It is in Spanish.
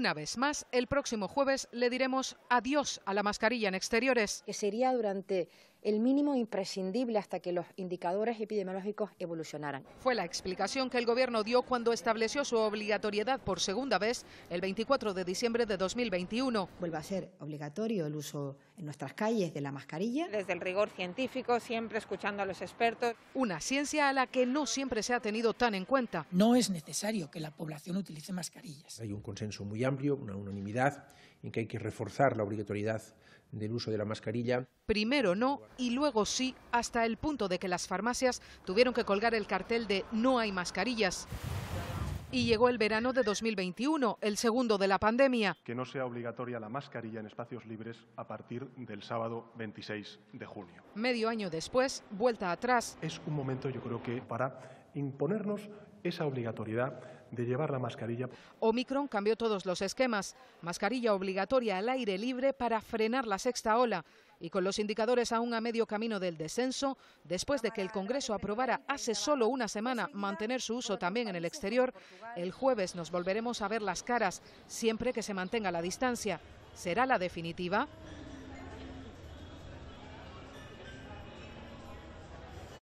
Una vez más, el próximo jueves le diremos adiós a la mascarilla en exteriores el mínimo imprescindible hasta que los indicadores epidemiológicos evolucionaran. Fue la explicación que el Gobierno dio cuando estableció su obligatoriedad por segunda vez el 24 de diciembre de 2021. Vuelve a ser obligatorio el uso en nuestras calles de la mascarilla. Desde el rigor científico, siempre escuchando a los expertos. Una ciencia a la que no siempre se ha tenido tan en cuenta. No es necesario que la población utilice mascarillas. Hay un consenso muy amplio, una unanimidad en que hay que reforzar la obligatoriedad del uso de la mascarilla. Primero no y luego sí, hasta el punto de que las farmacias tuvieron que colgar el cartel de no hay mascarillas. Y llegó el verano de 2021, el segundo de la pandemia. Que no sea obligatoria la mascarilla en espacios libres a partir del sábado 26 de junio. Medio año después, vuelta atrás. Es un momento, yo creo que, para imponernos esa obligatoriedad de llevar la mascarilla. Omicron cambió todos los esquemas. Mascarilla obligatoria al aire libre para frenar la sexta ola. Y con los indicadores aún a medio camino del descenso, después de que el Congreso aprobara hace solo una semana mantener su uso también en el exterior, el jueves nos volveremos a ver las caras, siempre que se mantenga la distancia. ¿Será la definitiva?